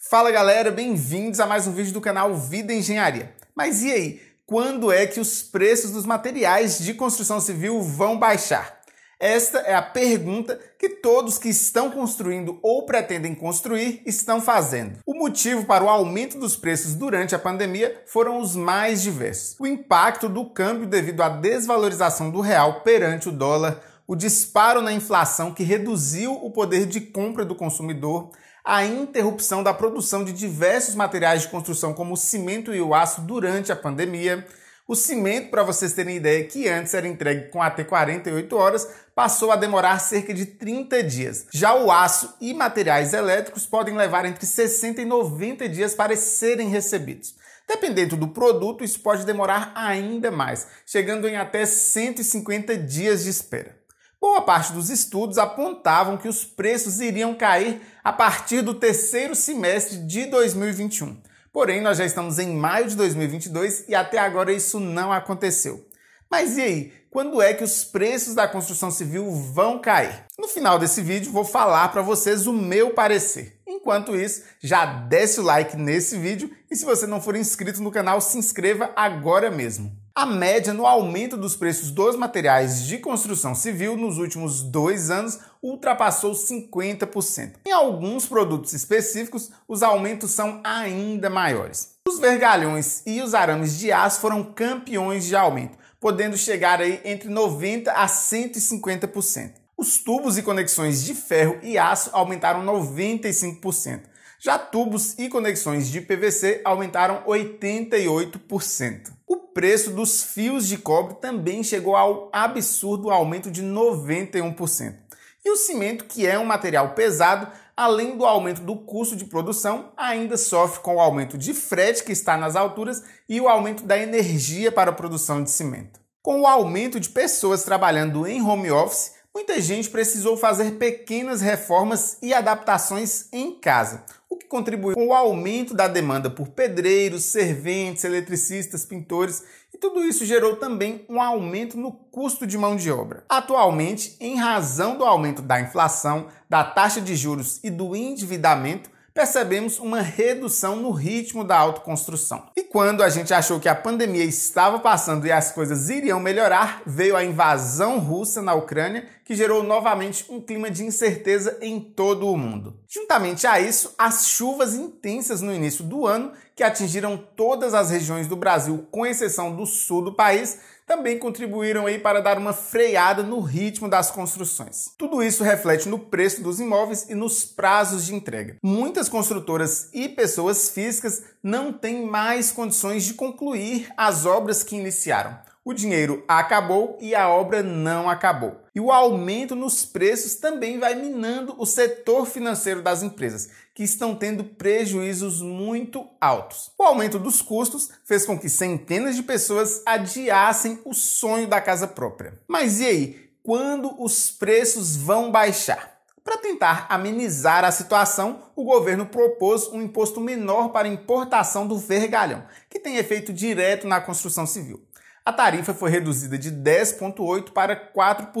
Fala galera, bem-vindos a mais um vídeo do canal Vida Engenharia. Mas e aí, quando é que os preços dos materiais de construção civil vão baixar? Esta é a pergunta que todos que estão construindo ou pretendem construir estão fazendo. O motivo para o aumento dos preços durante a pandemia foram os mais diversos: o impacto do câmbio devido à desvalorização do real perante o dólar o disparo na inflação que reduziu o poder de compra do consumidor, a interrupção da produção de diversos materiais de construção, como o cimento e o aço, durante a pandemia. O cimento, para vocês terem ideia, que antes era entregue com até 48 horas, passou a demorar cerca de 30 dias. Já o aço e materiais elétricos podem levar entre 60 e 90 dias para serem recebidos. Dependendo do produto, isso pode demorar ainda mais, chegando em até 150 dias de espera. Boa parte dos estudos apontavam que os preços iriam cair a partir do terceiro semestre de 2021. Porém, nós já estamos em maio de 2022 e até agora isso não aconteceu. Mas e aí? Quando é que os preços da construção civil vão cair? No final desse vídeo, vou falar para vocês o meu parecer. Enquanto isso, já desce o like nesse vídeo e se você não for inscrito no canal, se inscreva agora mesmo. A média no aumento dos preços dos materiais de construção civil nos últimos dois anos ultrapassou 50%. Em alguns produtos específicos, os aumentos são ainda maiores. Os vergalhões e os arames de aço foram campeões de aumento, podendo chegar aí entre 90 a 150%. Os tubos e conexões de ferro e aço aumentaram 95%. Já tubos e conexões de PVC aumentaram 88%. O preço dos fios de cobre também chegou ao absurdo aumento de 91%. E o cimento, que é um material pesado, além do aumento do custo de produção, ainda sofre com o aumento de frete que está nas alturas e o aumento da energia para a produção de cimento. Com o aumento de pessoas trabalhando em home office, muita gente precisou fazer pequenas reformas e adaptações em casa, o que contribuiu com o aumento da demanda por pedreiros, serventes, eletricistas, pintores, e tudo isso gerou também um aumento no custo de mão de obra. Atualmente, em razão do aumento da inflação, da taxa de juros e do endividamento, percebemos uma redução no ritmo da autoconstrução. E quando a gente achou que a pandemia estava passando e as coisas iriam melhorar, veio a invasão russa na Ucrânia que gerou novamente um clima de incerteza em todo o mundo. Juntamente a isso, as chuvas intensas no início do ano, que atingiram todas as regiões do Brasil, com exceção do sul do país, também contribuíram aí para dar uma freada no ritmo das construções. Tudo isso reflete no preço dos imóveis e nos prazos de entrega. Muitas construtoras e pessoas físicas não têm mais condições de concluir as obras que iniciaram. O dinheiro acabou e a obra não acabou. E o aumento nos preços também vai minando o setor financeiro das empresas, que estão tendo prejuízos muito altos. O aumento dos custos fez com que centenas de pessoas adiassem o sonho da casa própria. Mas e aí? Quando os preços vão baixar? Para tentar amenizar a situação, o governo propôs um imposto menor para importação do vergalhão, que tem efeito direto na construção civil a tarifa foi reduzida de 10,8% para 4%.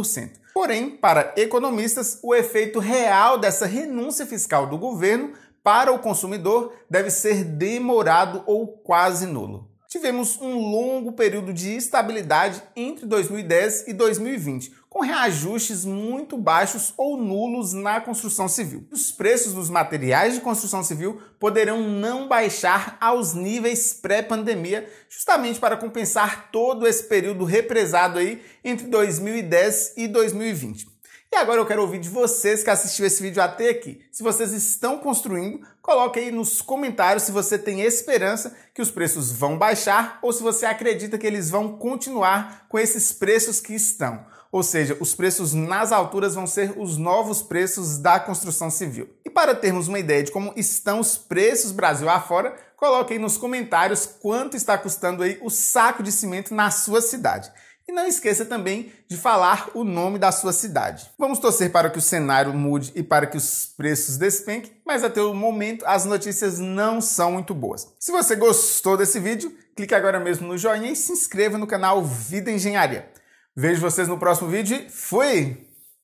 Porém, para economistas, o efeito real dessa renúncia fiscal do governo para o consumidor deve ser demorado ou quase nulo tivemos um longo período de estabilidade entre 2010 e 2020, com reajustes muito baixos ou nulos na construção civil. Os preços dos materiais de construção civil poderão não baixar aos níveis pré-pandemia, justamente para compensar todo esse período represado aí entre 2010 e 2020. E agora eu quero ouvir de vocês que assistiu esse vídeo até aqui. Se vocês estão construindo, coloque aí nos comentários se você tem esperança que os preços vão baixar ou se você acredita que eles vão continuar com esses preços que estão. Ou seja, os preços nas alturas vão ser os novos preços da construção civil. E para termos uma ideia de como estão os preços Brasil afora, coloque aí nos comentários quanto está custando aí o saco de cimento na sua cidade. E não esqueça também de falar o nome da sua cidade. Vamos torcer para que o cenário mude e para que os preços despenquem, mas até o momento as notícias não são muito boas. Se você gostou desse vídeo, clique agora mesmo no joinha e se inscreva no canal Vida Engenharia. Vejo vocês no próximo vídeo e fui!